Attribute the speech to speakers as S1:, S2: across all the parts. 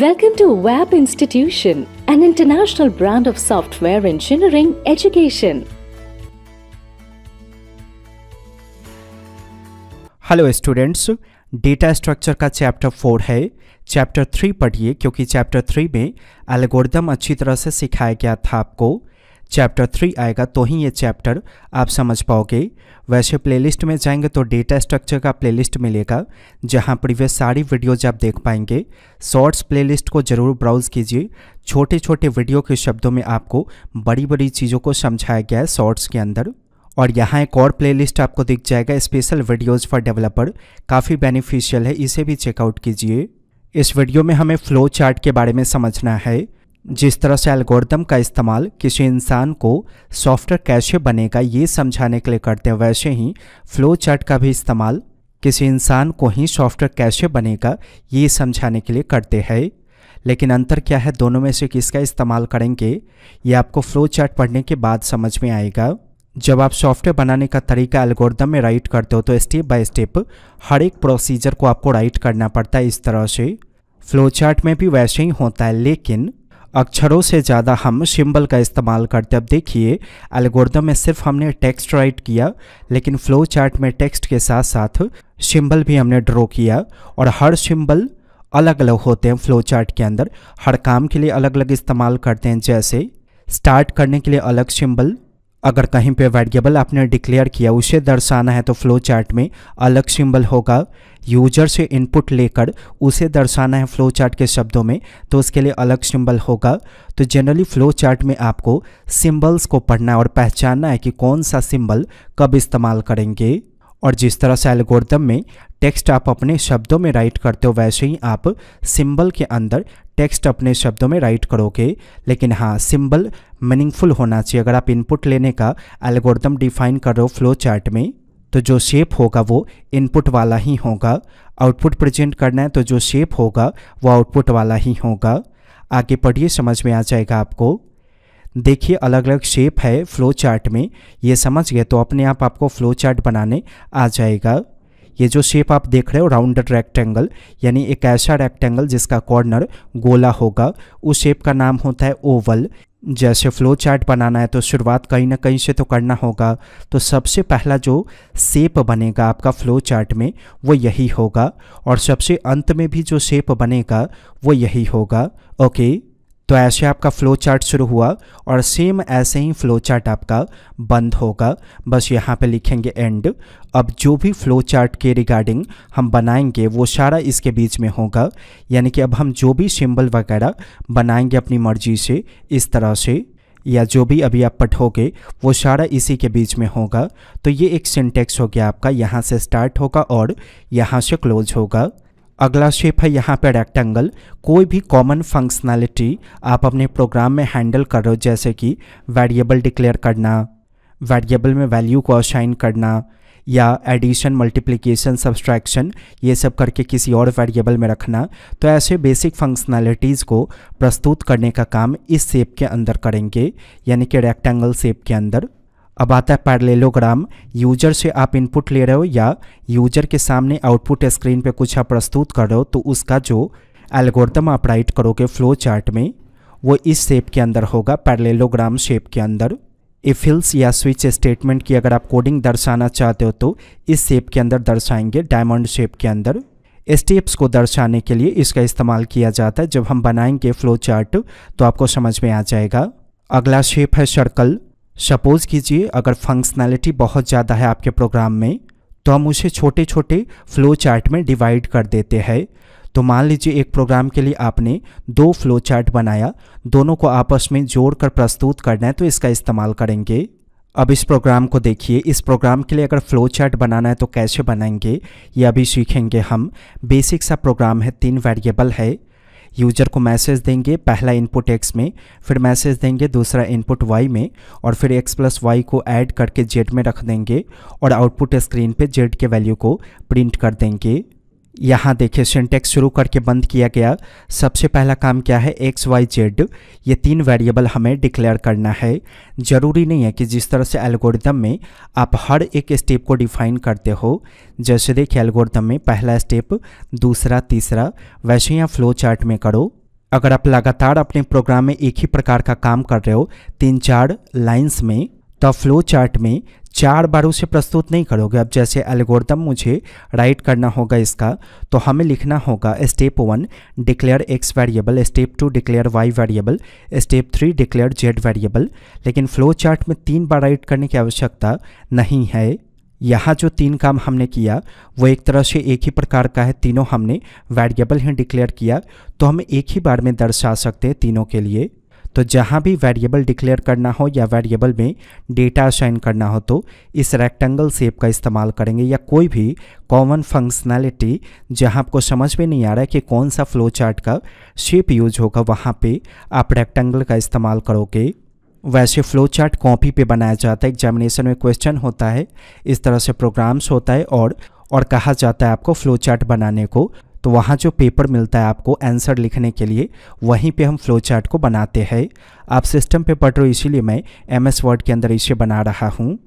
S1: Welcome to WAP Institution, an international brand of software engineering education. Hello students, data structure ka chapter 4 hai. Chapter 3 padhiye kyunki chapter 3 mein algorithm achhi tarah se sikhaya gaya tha aapko. Chapter three आएगा तो ही ये chapter आप समझ पाओगे वैसे playlist में जाएंगे तो डेटा स्ट्रक्चर का प्लेलिस्ट मिलेगा जहाँ प्रीवियस सारी वीडियोज आप देख पाएंगे शॉर्ट्स प्लेलिस्ट को ज़रूर ब्राउज़ कीजिए छोटे छोटे वीडियो के शब्दों में आपको बड़ी बड़ी चीज़ों को समझाया गया है शॉर्ट्स के अंदर और यहाँ एक और प्लेलिस्ट आपको दिख जाएगा स्पेशल वीडियोज़ फॉर डेवलपर काफ़ी बेनिफिशियल है इसे भी चेकआउट कीजिए इस वीडियो में हमें फ्लो चार्ट के बारे में समझना है जिस तरह से एल्गोरिदम का इस्तेमाल किसी इंसान को सॉफ्टवेयर कैसे बनेगा ये समझाने के लिए करते हैं वैसे ही फ्लो चार्ट का भी इस्तेमाल किसी इंसान को ही सॉफ्टवेयर कैसे बनेगा ये समझाने के लिए करते हैं लेकिन अंतर क्या है दोनों में से किसका इस्तेमाल करेंगे ये आपको फ्लो चार्ट पढ़ने के बाद समझ में आएगा जब आप सॉफ्टवेयर बनाने का तरीका एल्गोरिदम में राइट करते हो तो स्टेप बाय स्टेप हर एक प्रोसीजर को आपको राइट करना पड़ता है इस तरह से फ्लो चार्ट में भी वैसे ही होता है लेकिन अक्षरों से ज़्यादा हम सिंबल का इस्तेमाल करते अब देखिए एल्गोरिदम में सिर्फ हमने टेक्स्ट राइट किया लेकिन फ्लो चार्ट में टेक्स्ट के साथ साथ सिंबल भी हमने ड्रॉ किया और हर सिंबल अलग अलग होते हैं फ्लो चार्ट के अंदर हर काम के लिए अलग अलग इस्तेमाल करते हैं जैसे स्टार्ट करने के लिए अलग सिंबल अगर कहीं पे वेरिएबल आपने डिक्लेयर किया उसे दर्शाना है तो फ्लो चार्ट में अलग सिंबल होगा यूजर से इनपुट लेकर उसे दर्शाना है फ्लो चार्ट के शब्दों में तो उसके लिए अलग सिंबल होगा तो जनरली फ्लो चार्ट में आपको सिंबल्स को पढ़ना है और पहचानना है कि कौन सा सिंबल कब इस्तेमाल करेंगे और जिस तरह से एल्गोरिदम में टेक्स्ट आप अपने शब्दों में राइट करते हो वैसे ही आप सिंबल के अंदर टेक्स्ट अपने शब्दों में राइट करोगे लेकिन हाँ सिंबल मीनिंगफुल होना चाहिए अगर आप इनपुट लेने का एल्गोरिदम डिफाइन कर रहे हो फ्लो चार्ट में तो जो शेप होगा वो इनपुट वाला ही होगा आउटपुट प्रेजेंट करना है तो जो शेप होगा वो आउटपुट वाला ही होगा आगे पढ़िए समझ में आ जाएगा आपको देखिए अलग अलग शेप है फ्लो चार्ट में ये समझ गए तो अपने आप आपको फ्लो चार्ट बनाने आ जाएगा ये जो शेप आप देख रहे हो राउंडेड रेक्टेंगल यानी एक ऐसा रेक्टेंगल जिसका कॉर्नर गोला होगा उस शेप का नाम होता है ओवल जैसे फ्लो चार्ट बनाना है तो शुरुआत कहीं ना कहीं से तो करना होगा तो सबसे पहला जो शेप बनेगा आपका फ्लो चार्ट में वो यही होगा और सबसे अंत में भी जो शेप बनेगा वो यही होगा ओके तो ऐसे आपका फ्लो चार्ट शुरू हुआ और सेम ऐसे ही फ्लो चार्ट आपका बंद होगा बस यहाँ पे लिखेंगे एंड अब जो भी फ्लो चार्ट के रिगार्डिंग हम बनाएंगे वो सारा इसके बीच में होगा यानी कि अब हम जो भी सिंबल वगैरह बनाएंगे अपनी मर्जी से इस तरह से या जो भी अभी आप पढ़ोगे वो सारा इसी के बीच में होगा तो ये एक सिंटेक्स हो गया आपका यहाँ से स्टार्ट होगा और यहाँ से क्लोज होगा अगला शेप है यहाँ पे रेक्टेंगल कोई भी कॉमन फंक्शनैलिटी आप अपने प्रोग्राम में हैंडल कर रहे हो जैसे कि वेरिएबल डिक्लेयर करना वेरिएबल में वैल्यू को असाइन करना या एडिशन मल्टीप्लिकेशन सब्सट्रैक्शन ये सब करके किसी और वेरिएबल में रखना तो ऐसे बेसिक फंक्शनैलिटीज़ को प्रस्तुत करने का काम इस सेप के अंदर करेंगे यानी कि रेक्टेंगल सेप के अंदर अब आता है पैरलेलोग्राम यूजर से आप इनपुट ले रहे हो या यूजर के सामने आउटपुट स्क्रीन पे कुछ आप प्रस्तुत कर रहे हो तो उसका जो एल्गोरिथम आप राइट करोगे फ्लो चार्ट में वो इस शेप के अंदर होगा पैरलेलोग्राम शेप के अंदर इफिल्स या स्विच स्टेटमेंट की अगर आप कोडिंग दर्शाना चाहते हो तो इस शेप के अंदर दर्शाएंगे डायमंड शेप के अंदर स्टेप्स को दर्शाने के लिए इसका इस्तेमाल किया जाता है जब हम बनाएंगे फ्लो चार्ट तो आपको समझ में आ जाएगा अगला शेप है सर्कल सपोज कीजिए अगर फंक्शनैलिटी बहुत ज़्यादा है आपके प्रोग्राम में तो हम उसे छोटे छोटे फ्लो चार्ट में डिवाइड कर देते हैं तो मान लीजिए एक प्रोग्राम के लिए आपने दो फ्लो चार्ट बनाया दोनों को आपस में जोड़कर प्रस्तुत करना है तो इसका इस्तेमाल करेंगे अब इस प्रोग्राम को देखिए इस प्रोग्राम के लिए अगर फ्लो चार्ट बनाना है तो कैसे बनाएंगे ये अभी सीखेंगे हम बेसिक सा प्रोग्राम है तीन वेरिएबल है यूजर को मैसेज देंगे पहला इनपुट एक्स में फिर मैसेज देंगे दूसरा इनपुट वाई में और फिर एक्स प्लस वाई को ऐड करके जेड में रख देंगे और आउटपुट स्क्रीन पे जेड के वैल्यू को प्रिंट कर देंगे यहाँ देखिए सिंटेक्स शुरू करके बंद किया गया सबसे पहला काम क्या है एक्स वाई जेड ये तीन वेरिएबल हमें डिक्लेयर करना है ज़रूरी नहीं है कि जिस तरह से एल्गोरिदम में आप हर एक स्टेप को डिफाइन करते हो जैसे देखिए एल्गोरिदम में पहला स्टेप दूसरा तीसरा वैसे यहाँ फ्लो चार्ट में करो अगर आप लगातार अपने प्रोग्राम में एक ही प्रकार का काम कर रहे हो तीन चार लाइन्स में तो फ्लो चार्ट में चार बार उसे प्रस्तुत नहीं करोगे अब जैसे एल्गोरिदम मुझे राइट करना होगा इसका तो हमें लिखना होगा step one declare X variable step two declare Y variable step three declare Z variable लेकिन फ्लो चार्ट में तीन बार राइट करने की आवश्यकता नहीं है यहाँ जो तीन काम हमने किया वो एक तरह से एक ही प्रकार का है तीनों हमने वेरिएबल ही डिक्लेयर किया तो हम एक ही बार में दर्शा सकते हैं तीनों के लिए तो जहाँ भी वेरिएबल डिक्लेयर करना हो या वेरिएबल में डेटा शाइन करना हो तो इस रेक्टेंगल सेप का इस्तेमाल करेंगे या कोई भी कॉमन फंक्शनैलिटी जहाँ आपको समझ में नहीं आ रहा है कि कौन सा फ्लो चार्ट का शेप यूज होगा वहाँ पे आप रेक्टेंगल का इस्तेमाल करोगे वैसे फ्लो चार्ट कॉपी पे बनाया जाता है एग्जामिनेशन में क्वेश्चन होता है इस तरह से प्रोग्राम्स होता है और और कहा जाता है आपको फ्लो चार्ट बनाने को तो वहाँ जो पेपर मिलता है आपको आंसर लिखने के लिए वहीं पे हम फ्लो चार्ट को बनाते हैं आप सिस्टम पे पढ़ रहे हो इसीलिए मैं एम एस वर्ड के अंदर इसे बना रहा हूँ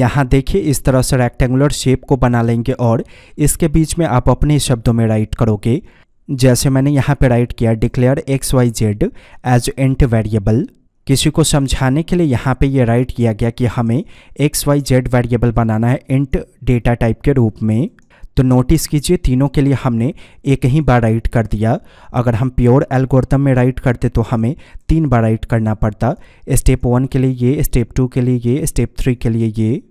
S1: यहाँ देखिए इस तरह से रेक्टेंगुलर शेप को बना लेंगे और इसके बीच में आप अपने शब्दों में राइट करोगे जैसे मैंने यहाँ पर राइट किया declare X Y Z as int variable किसी को समझाने के लिए यहाँ पे ये यह राइट किया गया कि हमें एक्स वाई जेड वेरिएबल बनाना है इंट डेटा टाइप के रूप में तो नोटिस कीजिए तीनों के लिए हमने एक ही बार राइट कर दिया अगर हम प्योर एल्गोरिथम में राइट करते तो हमें तीन बार राइट करना पड़ता स्टेप वन के लिए ये स्टेप टू के लिए ये स्टेप थ्री के लिए ये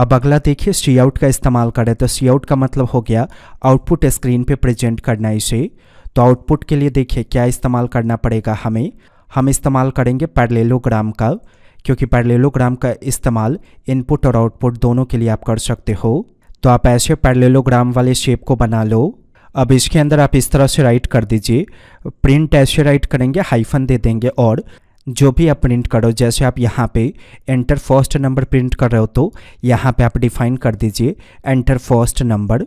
S1: अब अगला देखिए सी आउट का इस्तेमाल करें तो सी आउट का मतलब हो गया आउटपुट स्क्रीन पे प्रेजेंट करना इसे तो आउटपुट के लिए देखिए क्या इस्तेमाल करना पड़ेगा हमें हम इस्तेमाल करेंगे पैरलेलोग्राम का क्योंकि पैरलेलोग्राम का इस्तेमाल इनपुट और आउटपुट दोनों के लिए आप कर सकते हो तो आप ऐसे पैरलेलोग्राम वाले शेप को बना लो अब इसके अंदर आप इस तरह से राइट कर दीजिए प्रिंट ऐसे राइट करेंगे हाइफन दे देंगे और जो भी आप प्रिंट करो जैसे आप यहाँ पे एंटर फर्स्ट नंबर प्रिंट कर रहे हो तो यहाँ पे आप डिफाइन कर दीजिए एंटर फर्स्ट नंबर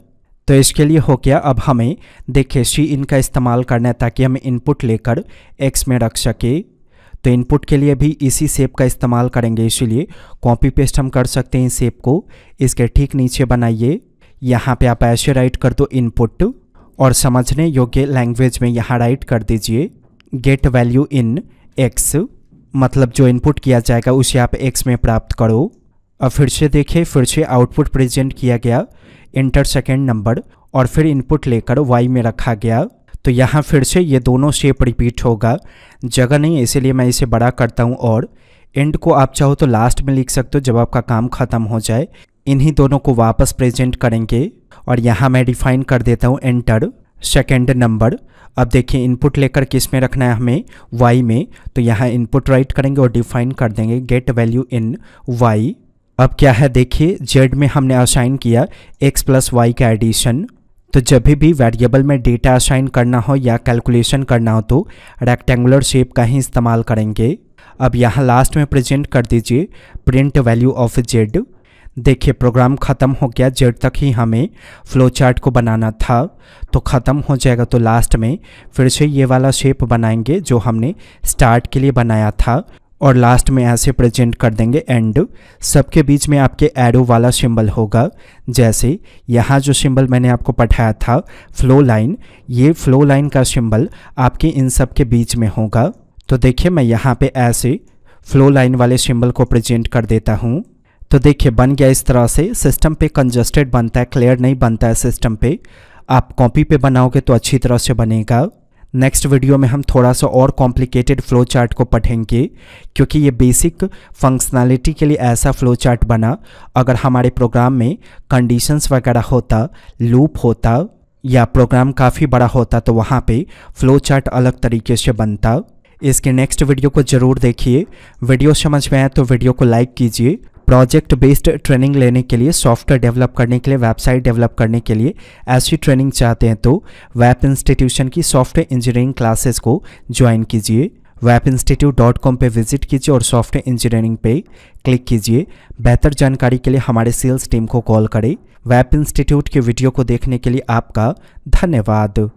S1: तो इसके लिए हो गया अब हमें देखिए सी इनका इस्तेमाल करना है ताकि हम इनपुट लेकर एक्स में रख सके तो इनपुट के लिए भी इसी सेप का इस्तेमाल करेंगे इसीलिए कॉपी पेस्ट हम कर सकते हैं सेप को इसके ठीक नीचे बनाइए यहाँ पे आप ऐसे राइट कर दो इनपुट और समझने योग्य लैंग्वेज में यहाँ राइट कर दीजिए गेट वैल्यू इन एक्स मतलब जो इनपुट किया जाएगा उसे आप एक्स में प्राप्त करो अब फिर से देखिए फिर से आउटपुट प्रेजेंट किया गया इंटर सेकेंड नंबर और फिर इनपुट लेकर वाई में रखा गया तो यहाँ फिर से ये दोनों शेप रिपीट होगा जगह नहीं है इसीलिए मैं इसे बड़ा करता हूँ और एंड को आप चाहो तो लास्ट में लिख सकते हो जब आपका काम ख़त्म हो जाए इन्हीं दोनों को वापस प्रेजेंट करेंगे और यहाँ मैं डिफाइन कर देता हूँ एंटर सेकेंड नंबर अब देखिए इनपुट लेकर किस में रखना है हमें वाई में तो यहाँ इनपुट राइट करेंगे और डिफाइन कर देंगे गेट वैल्यू इन वाई अब क्या है देखिए जेड में हमने असाइन किया एक्स प्लस वाई का एडिशन तो जब भी वेरिएबल में डेटा असाइन करना हो या कैलकुलेशन करना हो तो रेक्टेंगुलर शेप का ही इस्तेमाल करेंगे अब यहाँ लास्ट में प्रेजेंट कर दीजिए प्रिंट वैल्यू ऑफ जेड देखिए प्रोग्राम ख़त्म हो गया जेड तक ही हमें फ्लो चार्ट को बनाना था तो ख़त्म हो जाएगा तो लास्ट में फिर से ये वाला शेप बनाएंगे जो हमने स्टार्ट के लिए बनाया था और लास्ट में ऐसे प्रेजेंट कर देंगे एंड सबके बीच में आपके एरो वाला सिंबल होगा जैसे यहाँ जो सिंबल मैंने आपको पढ़ाया था फ्लो लाइन ये फ्लो लाइन का सिंबल आपके इन सब के बीच में होगा तो देखिए मैं यहाँ पे ऐसे फ्लो लाइन वाले सिंबल को प्रेजेंट कर देता हूँ तो देखिए बन गया इस तरह से सिस्टम पे कंजस्टेड बनता है क्लियर नहीं बनता है सिस्टम पे आप कॉपी पे बनाओगे तो अच्छी तरह से बनेगा नेक्स्ट वीडियो में हम थोड़ा सा और कॉम्प्लिकेटेड फ्लो चार्ट को पढ़ेंगे क्योंकि ये बेसिक फंक्शनैलिटी के लिए ऐसा फ्लो चार्ट बना अगर हमारे प्रोग्राम में कंडीशंस वगैरह होता लूप होता या प्रोग्राम काफ़ी बड़ा होता तो वहाँ पे फ्लो चार्ट अलग तरीके से बनता इसके नेक्स्ट वीडियो को ज़रूर देखिए वीडियो समझ में आए तो वीडियो को लाइक कीजिए प्रोजेक्ट बेस्ड ट्रेनिंग लेने के लिए सॉफ्टवेयर डेवलप करने के लिए वेबसाइट डेवलप करने के लिए ऐसी ट्रेनिंग चाहते हैं तो वेब इंस्टीट्यूशन की सॉफ्टवेयर इंजीनियरिंग क्लासेस को ज्वाइन कीजिए वेब इंस्टीट्यूट डॉट कॉम पर विजिट कीजिए और सॉफ्टवेयर इंजीनियरिंग पे क्लिक कीजिए बेहतर जानकारी के लिए हमारे सेल्स टीम को कॉल करें वेब इंस्टीट्यूट के वीडियो को देखने के लिए आपका धन्यवाद